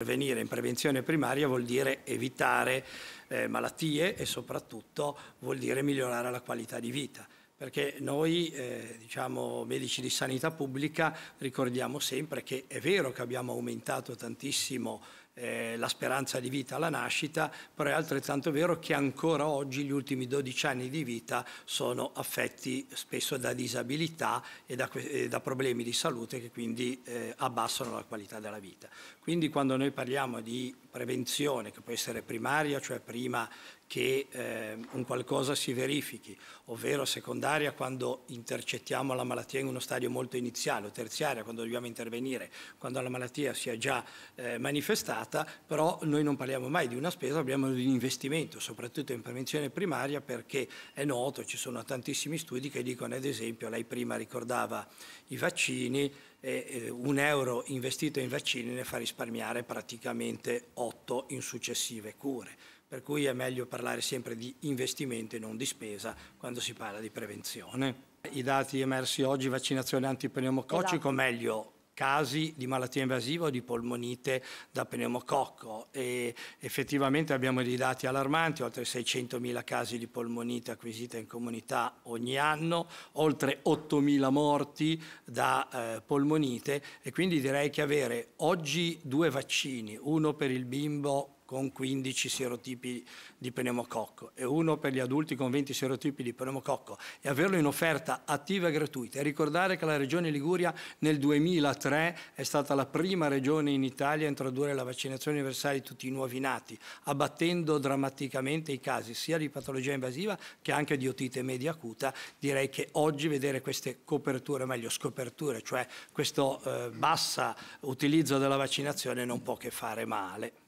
Prevenire in prevenzione primaria vuol dire evitare eh, malattie e soprattutto vuol dire migliorare la qualità di vita perché noi eh, diciamo, medici di sanità pubblica ricordiamo sempre che è vero che abbiamo aumentato tantissimo eh, la speranza di vita alla nascita, però è altrettanto vero che ancora oggi gli ultimi 12 anni di vita sono affetti spesso da disabilità e da, e da problemi di salute che quindi eh, abbassano la qualità della vita. Quindi quando noi parliamo di prevenzione, che può essere primaria, cioè prima che eh, un qualcosa si verifichi, ovvero secondaria quando intercettiamo la malattia in uno stadio molto iniziale o terziaria quando dobbiamo intervenire, quando la malattia si è già eh, manifestata, data, però noi non parliamo mai di una spesa, parliamo di un investimento, soprattutto in prevenzione primaria, perché è noto, ci sono tantissimi studi che dicono, ad esempio, lei prima ricordava i vaccini, eh, un euro investito in vaccini ne fa risparmiare praticamente otto in successive cure. Per cui è meglio parlare sempre di investimento e non di spesa quando si parla di prevenzione. I dati emersi oggi, vaccinazione antipneumococcico, esatto. meglio casi di malattia invasiva o di polmonite da pneumococco e effettivamente abbiamo dei dati allarmanti, oltre 600.000 casi di polmonite acquisita in comunità ogni anno, oltre 8.000 morti da eh, polmonite e quindi direi che avere oggi due vaccini, uno per il bimbo con 15 serotipi di pneumococco e uno per gli adulti con 20 serotipi di pneumococco e averlo in offerta attiva e gratuita e ricordare che la regione Liguria nel 2003 è stata la prima regione in Italia a introdurre la vaccinazione universale di tutti i nuovi nati, abbattendo drammaticamente i casi sia di patologia invasiva che anche di otite media acuta, direi che oggi vedere queste coperture, meglio scoperture, cioè questo eh, basso utilizzo della vaccinazione non può che fare male.